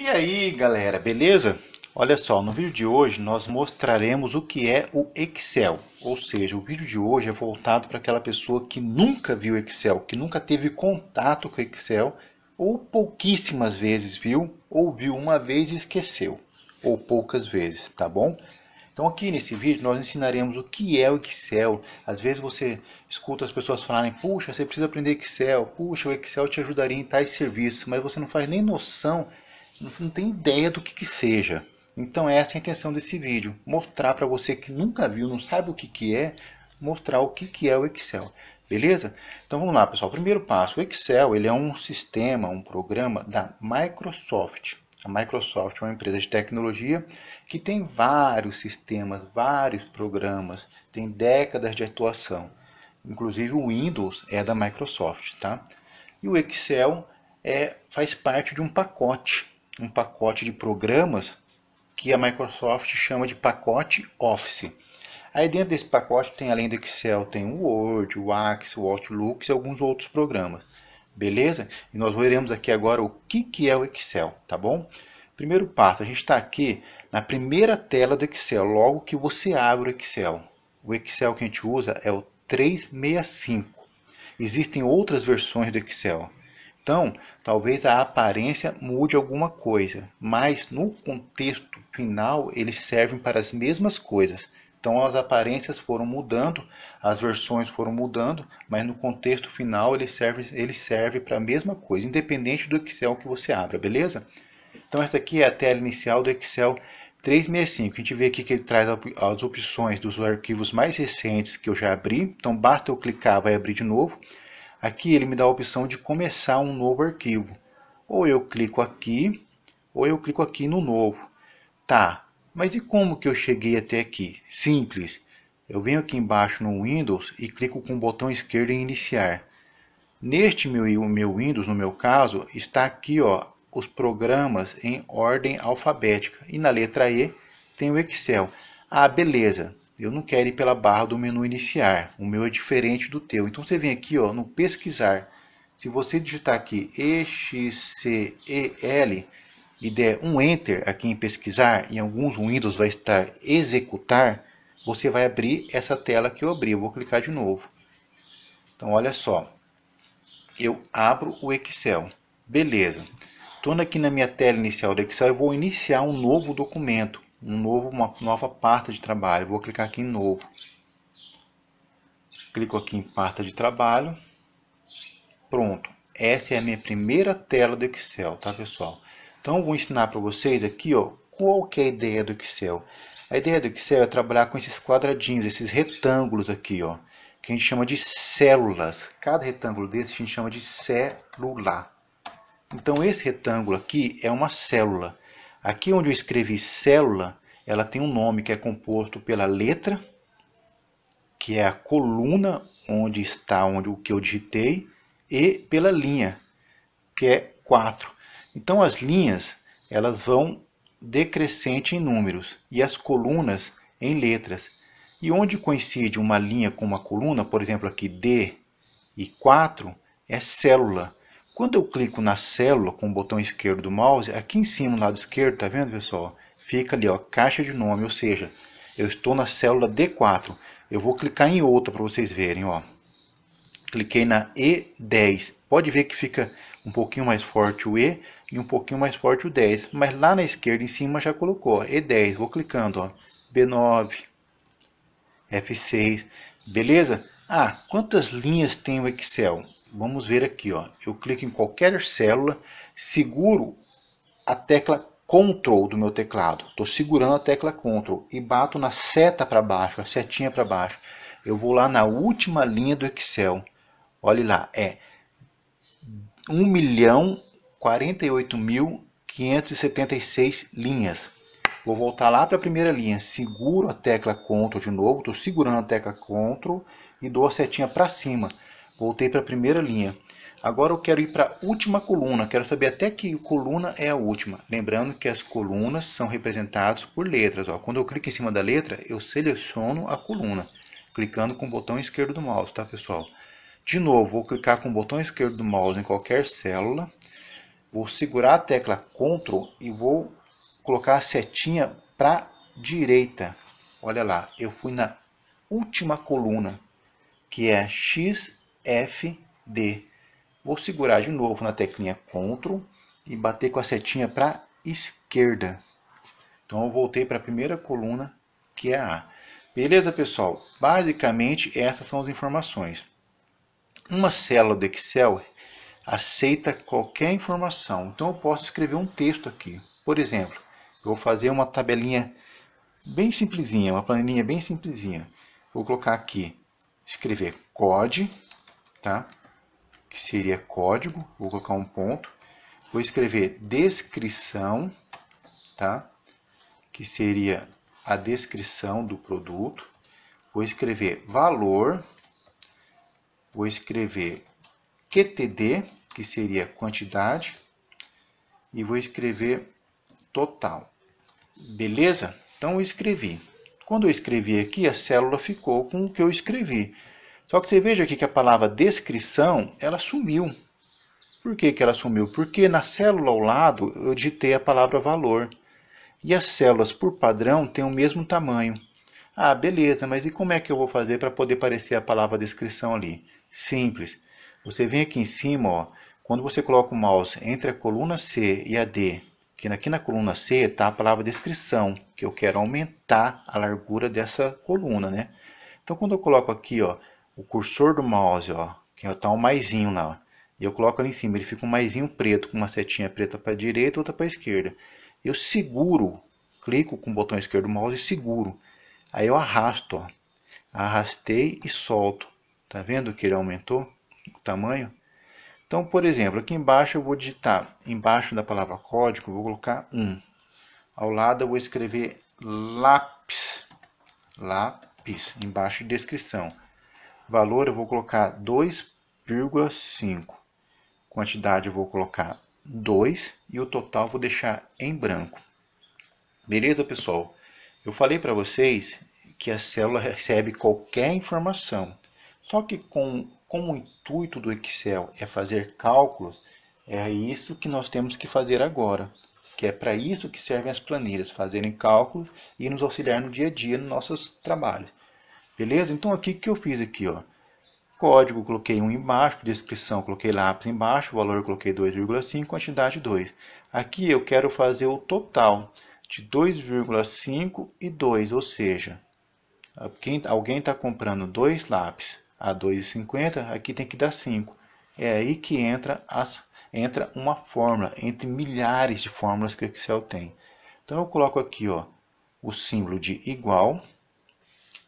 E aí galera, beleza? Olha só, no vídeo de hoje nós mostraremos o que é o Excel. Ou seja, o vídeo de hoje é voltado para aquela pessoa que nunca viu Excel, que nunca teve contato com Excel, ou pouquíssimas vezes viu, ou viu uma vez e esqueceu, ou poucas vezes, tá bom? Então aqui nesse vídeo nós ensinaremos o que é o Excel. Às vezes você escuta as pessoas falarem, puxa, você precisa aprender Excel, puxa, o Excel te ajudaria em tais serviços, mas você não faz nem noção você não tem ideia do que, que seja. Então essa é a intenção desse vídeo, mostrar para você que nunca viu, não sabe o que, que é, mostrar o que, que é o Excel. Beleza? Então vamos lá pessoal, primeiro passo, o Excel ele é um sistema, um programa da Microsoft. A Microsoft é uma empresa de tecnologia que tem vários sistemas, vários programas, tem décadas de atuação. Inclusive o Windows é da Microsoft, tá? E o Excel é, faz parte de um pacote um pacote de programas que a Microsoft chama de pacote Office. Aí dentro desse pacote tem além do Excel, tem o Word, o Access, o Outlook e alguns outros programas. Beleza? E nós veremos aqui agora o que, que é o Excel, tá bom? Primeiro passo, a gente está aqui na primeira tela do Excel, logo que você abre o Excel. O Excel que a gente usa é o 365. Existem outras versões do Excel. Então, talvez a aparência mude alguma coisa, mas no contexto final eles servem para as mesmas coisas. Então as aparências foram mudando, as versões foram mudando, mas no contexto final ele serve, ele serve para a mesma coisa, independente do Excel que você abra, beleza? Então essa aqui é a tela inicial do Excel 365. A gente vê aqui que ele traz as opções dos arquivos mais recentes que eu já abri. Então basta eu clicar, vai abrir de novo. Aqui ele me dá a opção de começar um novo arquivo. Ou eu clico aqui, ou eu clico aqui no novo. Tá, mas e como que eu cheguei até aqui? Simples. Eu venho aqui embaixo no Windows e clico com o botão esquerdo em iniciar. Neste meu, meu Windows, no meu caso, está aqui ó, os programas em ordem alfabética. E na letra E tem o Excel. Ah, beleza. Eu não quero ir pela barra do menu iniciar. O meu é diferente do teu. Então você vem aqui ó, no pesquisar. Se você digitar aqui EXCEL e der um Enter aqui em pesquisar, em alguns Windows vai estar executar, você vai abrir essa tela que eu abri. Eu vou clicar de novo. Então olha só, eu abro o Excel. Beleza. Estou aqui na minha tela inicial do Excel e vou iniciar um novo documento um novo, uma nova pasta de trabalho. Vou clicar aqui em novo. Clico aqui em pasta de trabalho. Pronto. Essa é a minha primeira tela do Excel, tá pessoal? Então eu vou ensinar para vocês aqui, ó, qual que é a ideia do Excel. A ideia do Excel é trabalhar com esses quadradinhos, esses retângulos aqui, ó, que a gente chama de células. Cada retângulo desse a gente chama de célula. Então esse retângulo aqui é uma célula. Aqui onde eu escrevi célula, ela tem um nome que é composto pela letra, que é a coluna onde está onde o que eu digitei, e pela linha, que é 4. Então as linhas, elas vão decrescente em números e as colunas em letras. E onde coincide uma linha com uma coluna, por exemplo, aqui D e 4, é célula. Quando eu clico na célula com o botão esquerdo do mouse, aqui em cima no lado esquerdo, tá vendo pessoal? Fica ali, ó, caixa de nome, ou seja, eu estou na célula D4. Eu vou clicar em outra para vocês verem, ó. Cliquei na E10. Pode ver que fica um pouquinho mais forte o E e um pouquinho mais forte o 10. Mas lá na esquerda em cima já colocou ó, E10. Vou clicando, ó, B9, F6. Beleza? Ah, quantas linhas tem o Excel? vamos ver aqui, ó. eu clico em qualquer célula, seguro a tecla CTRL do meu teclado, estou segurando a tecla CTRL e bato na seta para baixo, a setinha para baixo. Eu vou lá na última linha do Excel, olhe lá, é 1.048.576 milhão mil linhas. Vou voltar lá para a primeira linha, seguro a tecla CTRL de novo, estou segurando a tecla CTRL e dou a setinha para cima. Voltei para a primeira linha. Agora eu quero ir para a última coluna. Quero saber até que coluna é a última. Lembrando que as colunas são representadas por letras. Ó. Quando eu clico em cima da letra, eu seleciono a coluna. Clicando com o botão esquerdo do mouse, tá pessoal? De novo, vou clicar com o botão esquerdo do mouse em qualquer célula. Vou segurar a tecla CTRL e vou colocar a setinha para direita. Olha lá, eu fui na última coluna, que é X D. Vou segurar de novo na teclinha CTRL e bater com a setinha para esquerda. Então eu voltei para a primeira coluna, que é a A. Beleza, pessoal? Basicamente, essas são as informações. Uma célula do Excel aceita qualquer informação. Então eu posso escrever um texto aqui. Por exemplo, eu vou fazer uma tabelinha bem simplesinha, uma planilha bem simplesinha. Vou colocar aqui, escrever CODE tá? que seria código, vou colocar um ponto, vou escrever descrição, tá? que seria a descrição do produto, vou escrever valor, vou escrever QTD, que seria quantidade, e vou escrever total. Beleza? Então eu escrevi. Quando eu escrevi aqui, a célula ficou com o que eu escrevi. Só que você veja aqui que a palavra descrição, ela sumiu. Por que, que ela sumiu? Porque na célula ao lado eu digitei a palavra valor. E as células, por padrão, têm o mesmo tamanho. Ah, beleza, mas e como é que eu vou fazer para poder aparecer a palavra descrição ali? Simples. Você vem aqui em cima, ó, quando você coloca o mouse entre a coluna C e a D, que aqui na coluna C está a palavra descrição, que eu quero aumentar a largura dessa coluna, né? Então, quando eu coloco aqui, ó, o cursor do mouse, ó, que está um maisinho lá, e eu coloco ali em cima, ele fica um maisinho preto, com uma setinha preta para a direita e outra para a esquerda. Eu seguro, clico com o botão esquerdo do mouse e seguro. Aí eu arrasto, ó. Arrastei e solto. Tá vendo que ele aumentou o tamanho? Então, por exemplo, aqui embaixo eu vou digitar, embaixo da palavra código, eu vou colocar 1. Ao lado eu vou escrever lápis. Lápis, embaixo de descrição valor eu vou colocar 2,5. Quantidade eu vou colocar 2 e o total vou deixar em branco. Beleza, pessoal? Eu falei para vocês que a célula recebe qualquer informação. Só que com, como o intuito do Excel é fazer cálculos, é isso que nós temos que fazer agora. Que é para isso que servem as planilhas, fazerem cálculos e nos auxiliar no dia a dia nos nossos trabalhos. Beleza? Então aqui que eu fiz aqui, ó. Código, coloquei um embaixo, descrição, coloquei lápis embaixo, valor coloquei 2,5, quantidade 2. Aqui eu quero fazer o total de 2,5 e 2, ou seja, quem, alguém está comprando dois lápis a 2,50, aqui tem que dar 5. É aí que entra, as, entra uma fórmula, entre milhares de fórmulas que o Excel tem. Então eu coloco aqui ó, o símbolo de igual,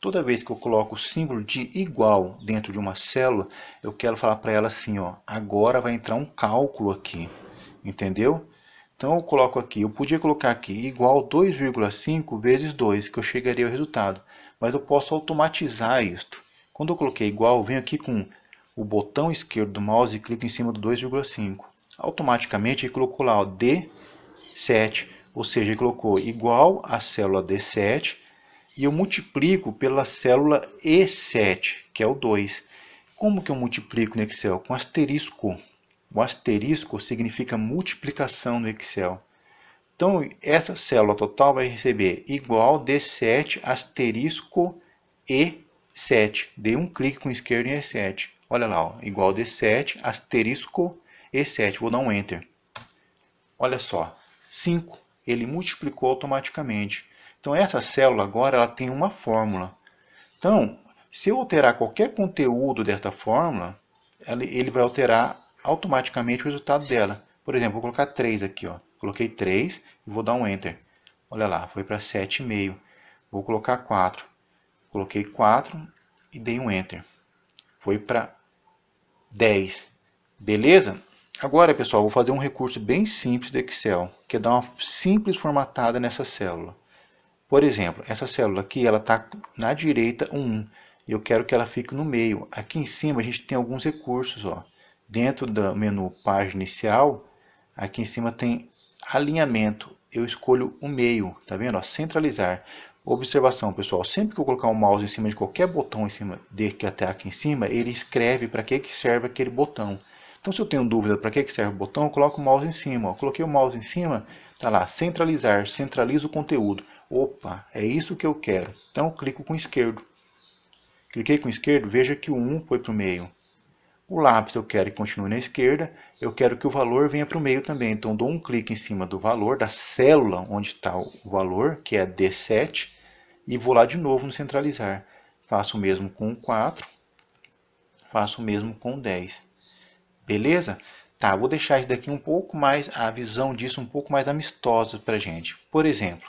Toda vez que eu coloco o símbolo de igual dentro de uma célula, eu quero falar para ela assim, ó, agora vai entrar um cálculo aqui, entendeu? Então eu coloco aqui, eu podia colocar aqui igual 2,5 vezes 2, que eu chegaria ao resultado, mas eu posso automatizar isto. Quando eu coloquei igual, eu venho aqui com o botão esquerdo do mouse e clico em cima do 2,5. Automaticamente ele colocou lá o D7, ou seja, ele colocou igual a célula D7, e eu multiplico pela célula E7, que é o 2. Como que eu multiplico no Excel? Com asterisco. O asterisco significa multiplicação no Excel. Então, essa célula total vai receber igual D7 asterisco E7. Dei um clique com o esquerdo em E7. Olha lá, ó, igual D7 asterisco E7. Vou dar um Enter. Olha só, 5. Ele multiplicou automaticamente. Então essa célula agora ela tem uma fórmula. Então, se eu alterar qualquer conteúdo desta fórmula, ele vai alterar automaticamente o resultado dela. Por exemplo, vou colocar 3 aqui. Ó. Coloquei 3 e vou dar um Enter. Olha lá, foi para 7,5. Vou colocar 4. Coloquei 4 e dei um Enter. Foi para 10. Beleza? Agora, pessoal, vou fazer um recurso bem simples do Excel, que é dar uma simples formatada nessa célula. Por exemplo, essa célula aqui ela está na direita 1, um, eu quero que ela fique no meio. Aqui em cima a gente tem alguns recursos. Ó. Dentro do menu página inicial, aqui em cima tem alinhamento. Eu escolho o meio, tá vendo? Ó, centralizar. Observação, pessoal, sempre que eu colocar o um mouse em cima de qualquer botão em cima de que até aqui em cima, ele escreve para que, que serve aquele botão. Então, se eu tenho dúvida para que, que serve o botão, eu coloco o mouse em cima. Ó. Coloquei o mouse em cima, Tá lá, centralizar, centraliza o conteúdo. Opa, é isso que eu quero. Então clico com o esquerdo. Cliquei com o esquerdo, veja que o 1 foi para o meio. O lápis eu quero que continue na esquerda, eu quero que o valor venha para o meio também. Então dou um clique em cima do valor, da célula onde está o valor, que é D7, e vou lá de novo no centralizar. Faço o mesmo com o 4, faço o mesmo com o 10. Beleza? Tá, vou deixar isso daqui um pouco mais, a visão disso um pouco mais amistosa para a gente. Por exemplo,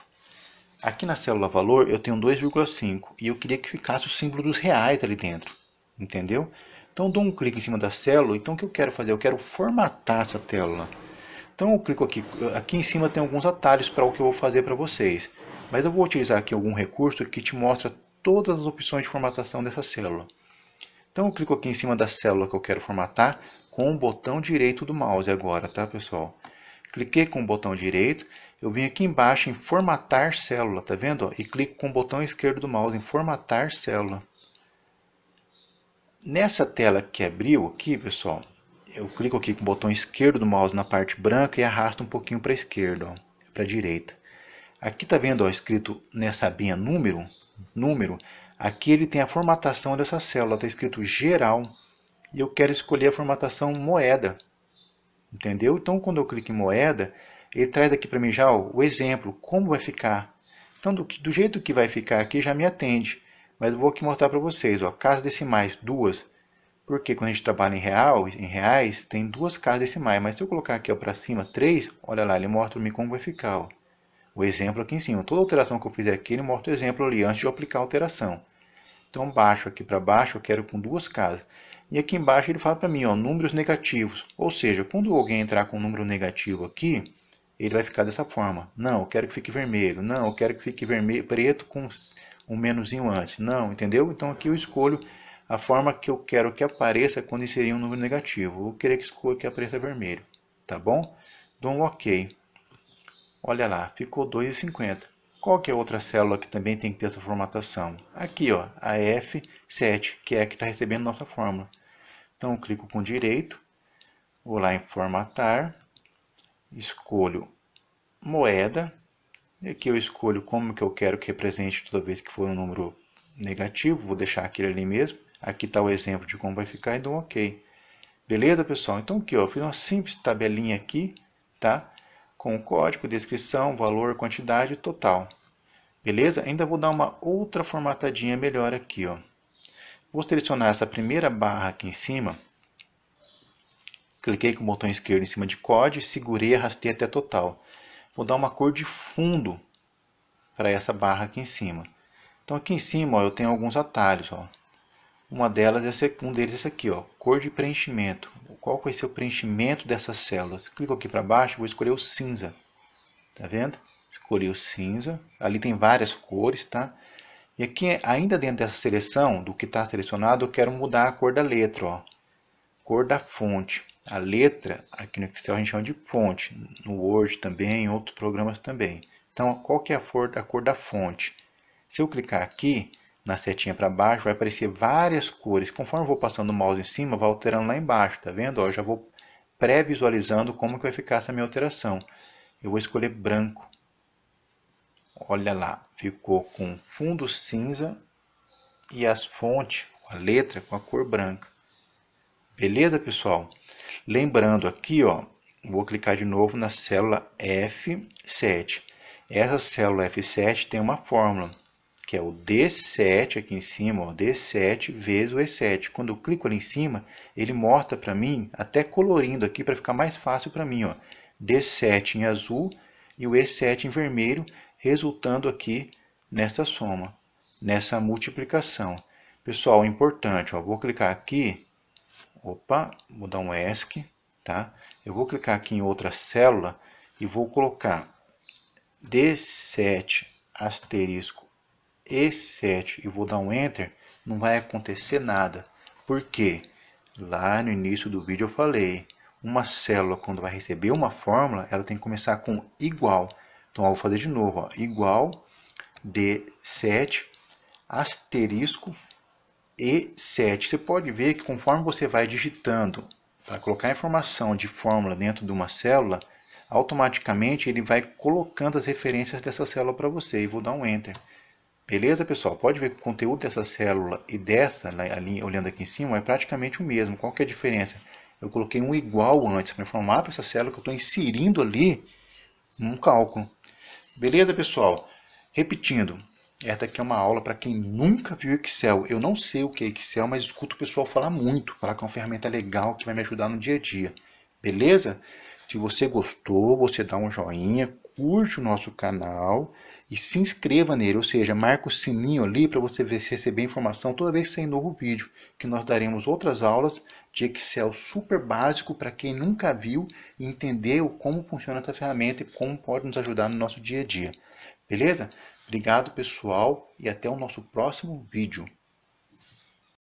aqui na célula valor eu tenho 2,5 e eu queria que ficasse o símbolo dos reais ali dentro, entendeu? Então dou um clique em cima da célula, então o que eu quero fazer? Eu quero formatar essa célula. Então eu clico aqui, aqui em cima tem alguns atalhos para o que eu vou fazer para vocês. Mas eu vou utilizar aqui algum recurso que te mostra todas as opções de formatação dessa célula. Então eu clico aqui em cima da célula que eu quero formatar, com o botão direito do mouse agora, tá pessoal? Cliquei com o botão direito, eu vim aqui embaixo em formatar célula, tá vendo? Ó? E clico com o botão esquerdo do mouse em formatar célula. Nessa tela que abriu aqui, pessoal, eu clico aqui com o botão esquerdo do mouse na parte branca e arrasto um pouquinho para a esquerda, para a direita. Aqui tá vendo ó, escrito nessa abinha número, número, aqui ele tem a formatação dessa célula, tá escrito geral, e eu quero escolher a formatação moeda. Entendeu? Então, quando eu clico em moeda, ele traz aqui para mim já ó, o exemplo, como vai ficar. Então, do, do, jeito que vai ficar aqui, já me atende. Mas eu vou aqui mostrar para vocês, ó, casa decimais, duas. Porque quando a gente trabalha em real, em reais, tem duas casas decimais. Mas se eu colocar aqui para cima, três, olha lá, ele mostra para mim como vai ficar. Ó. O exemplo aqui em cima. Toda alteração que eu fizer aqui, ele mostra o exemplo ali antes de eu aplicar a alteração. Então, baixo aqui para baixo, eu quero com duas casas. E aqui embaixo ele fala para mim, ó, números negativos. Ou seja, quando alguém entrar com um número negativo aqui, ele vai ficar dessa forma. Não, eu quero que fique vermelho. Não, eu quero que fique vermelho, preto com um menuzinho antes. Não, entendeu? Então aqui eu escolho a forma que eu quero que apareça quando inserir um número negativo. Eu vou querer que escolha que apareça vermelho, tá bom? Dou um OK. Olha lá, ficou 2,50. Qual que é outra célula que também tem que ter essa formatação? Aqui, ó, a F7, que é a que está recebendo nossa fórmula. Então, clico com direito, vou lá em formatar, escolho moeda, e aqui eu escolho como que eu quero que represente toda vez que for um número negativo, vou deixar aquele ali mesmo. Aqui está o exemplo de como vai ficar e dou um OK. Beleza, pessoal? Então aqui, ó, eu fiz uma simples tabelinha aqui, tá? com o código, descrição, valor, quantidade e total. Beleza? Ainda vou dar uma outra formatadinha melhor aqui. Ó. Vou selecionar essa primeira barra aqui em cima. Cliquei com o botão esquerdo em cima de código, segurei e arrastei até total. Vou dar uma cor de fundo para essa barra aqui em cima. Então aqui em cima ó, eu tenho alguns atalhos. Ó. Uma delas é esse, um deles é esse aqui, ó, cor de preenchimento qual vai ser o preenchimento dessas células. Clico aqui para baixo, vou escolher o cinza. Tá vendo? Escolhi o cinza. Ali tem várias cores, tá? E aqui, ainda dentro dessa seleção, do que está selecionado, eu quero mudar a cor da letra, ó. Cor da fonte. A letra, aqui no Excel, a gente chama de fonte. No Word também, em outros programas também. Então, qual que é a cor da fonte? Se eu clicar aqui, na setinha para baixo, vai aparecer várias cores. Conforme eu vou passando o mouse em cima, vai alterando lá embaixo, tá vendo? Ó, eu já vou pré-visualizando como que vai ficar essa minha alteração. Eu vou escolher branco. Olha lá, ficou com fundo cinza e as fontes, a letra com a cor branca. Beleza, pessoal? Lembrando aqui, ó, vou clicar de novo na célula F7. Essa célula F7 tem uma fórmula que é o D7 aqui em cima, ó, D7 vezes o E7. Quando eu clico ali em cima, ele mostra para mim, até colorindo aqui para ficar mais fácil para mim, ó, D7 em azul e o E7 em vermelho, resultando aqui nessa soma, nessa multiplicação. Pessoal, importante, ó, vou clicar aqui, opa, vou dar um ESC, tá? Eu vou clicar aqui em outra célula e vou colocar D7 asterisco e7 e vou dar um Enter, não vai acontecer nada. Por quê? Lá no início do vídeo eu falei, uma célula quando vai receber uma fórmula, ela tem que começar com igual. Então eu vou fazer de novo, ó, igual D7 asterisco E7. Você pode ver que conforme você vai digitando para colocar informação de fórmula dentro de uma célula, automaticamente ele vai colocando as referências dessa célula para você. E vou dar um Enter. Beleza, pessoal? Pode ver que o conteúdo dessa célula e dessa, né, linha, olhando aqui em cima, é praticamente o mesmo. Qual que é a diferença? Eu coloquei um igual antes para informar para essa célula que eu estou inserindo ali no cálculo. Beleza, pessoal? Repetindo, essa aqui é uma aula para quem nunca viu Excel. Eu não sei o que é Excel, mas escuto o pessoal falar muito, falar que é uma ferramenta legal que vai me ajudar no dia a dia. Beleza? Se você gostou, você dá um joinha, curte o nosso canal e se inscreva nele, ou seja, marque o sininho ali para você receber informação toda vez que sair novo vídeo, que nós daremos outras aulas de Excel super básico para quem nunca viu e entender como funciona essa ferramenta e como pode nos ajudar no nosso dia a dia. Beleza? Obrigado pessoal e até o nosso próximo vídeo.